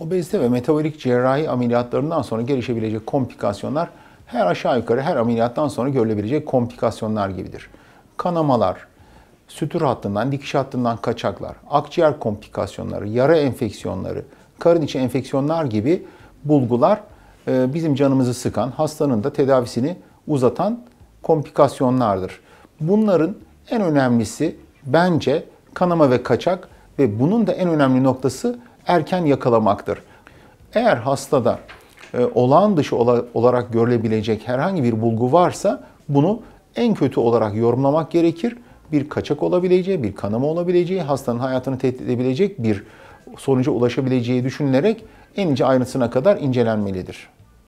Obezite ve metabolik cerrahi ameliyatlarından sonra gelişebilecek komplikasyonlar her aşağı yukarı her ameliyattan sonra görülebilecek komplikasyonlar gibidir. Kanamalar, sütür hattından, dikiş hattından kaçaklar, akciğer komplikasyonları, yara enfeksiyonları, karın içi enfeksiyonlar gibi bulgular e, bizim canımızı sıkan, hastanın da tedavisini uzatan komplikasyonlardır. Bunların en önemlisi bence kanama ve kaçak ve bunun da en önemli noktası erken yakalamaktır. Eğer hastada e, olağan dışı olarak görülebilecek herhangi bir bulgu varsa bunu en kötü olarak yorumlamak gerekir. Bir kaçak olabileceği, bir kanama olabileceği, hastanın hayatını tehdit edebilecek bir sonuca ulaşabileceği düşünülerek en ince ayrıntısına kadar incelenmelidir.